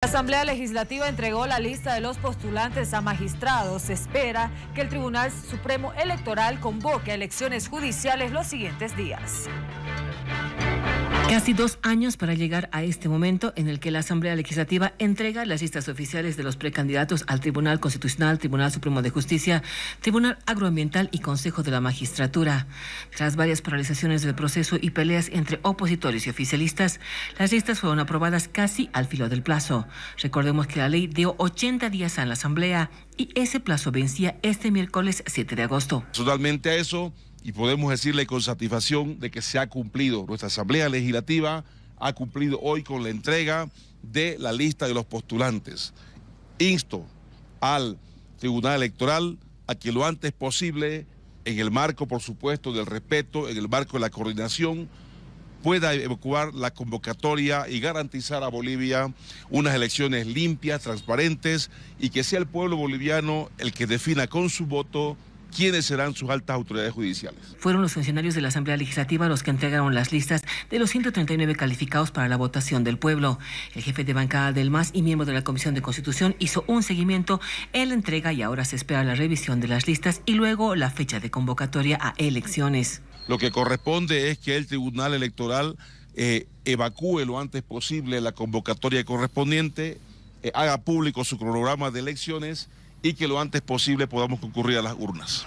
La Asamblea Legislativa entregó la lista de los postulantes a magistrados. Se espera que el Tribunal Supremo Electoral convoque a elecciones judiciales los siguientes días. Casi dos años para llegar a este momento en el que la Asamblea Legislativa entrega las listas oficiales de los precandidatos al Tribunal Constitucional, Tribunal Supremo de Justicia, Tribunal Agroambiental y Consejo de la Magistratura. Tras varias paralizaciones del proceso y peleas entre opositores y oficialistas, las listas fueron aprobadas casi al filo del plazo. Recordemos que la ley dio 80 días a la Asamblea y ese plazo vencía este miércoles 7 de agosto. Totalmente a eso y podemos decirle con satisfacción de que se ha cumplido. Nuestra Asamblea Legislativa ha cumplido hoy con la entrega de la lista de los postulantes. Insto al Tribunal Electoral a que lo antes posible, en el marco, por supuesto, del respeto, en el marco de la coordinación, pueda evacuar la convocatoria y garantizar a Bolivia unas elecciones limpias, transparentes y que sea el pueblo boliviano el que defina con su voto quiénes serán sus altas autoridades judiciales. Fueron los funcionarios de la Asamblea Legislativa los que entregaron las listas de los 139 calificados para la votación del pueblo. El jefe de bancada del MAS y miembro de la Comisión de Constitución hizo un seguimiento en la entrega y ahora se espera la revisión de las listas y luego la fecha de convocatoria a elecciones. Lo que corresponde es que el Tribunal Electoral eh, evacúe lo antes posible la convocatoria correspondiente, eh, haga público su cronograma de elecciones y que lo antes posible podamos concurrir a las urnas.